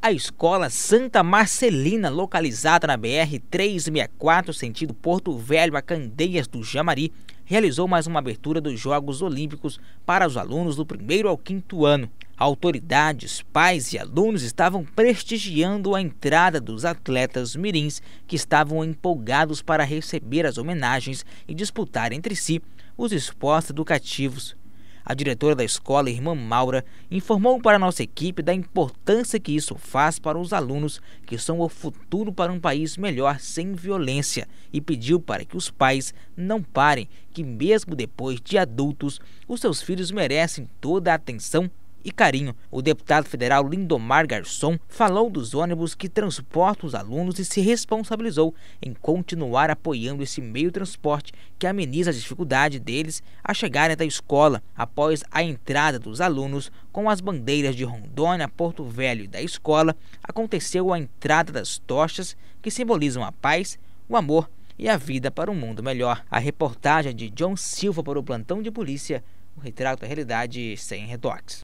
A escola Santa Marcelina, localizada na BR 364, sentido Porto Velho a Candeias do Jamari, realizou mais uma abertura dos Jogos Olímpicos para os alunos do primeiro ao quinto ano. Autoridades, pais e alunos estavam prestigiando a entrada dos atletas mirins, que estavam empolgados para receber as homenagens e disputar entre si os esportes educativos a diretora da escola, irmã Maura, informou para a nossa equipe da importância que isso faz para os alunos, que são o futuro para um país melhor sem violência, e pediu para que os pais não parem, que mesmo depois de adultos, os seus filhos merecem toda a atenção e carinho. O deputado federal Lindomar Garçom falou dos ônibus que transportam os alunos e se responsabilizou em continuar apoiando esse meio de transporte que ameniza a dificuldade deles a chegarem da escola após a entrada dos alunos com as bandeiras de Rondônia, Porto Velho e da escola, aconteceu a entrada das tochas que simbolizam a paz, o amor e a vida para um mundo melhor. A reportagem de John Silva para o plantão de polícia, o retrato da realidade sem retoques.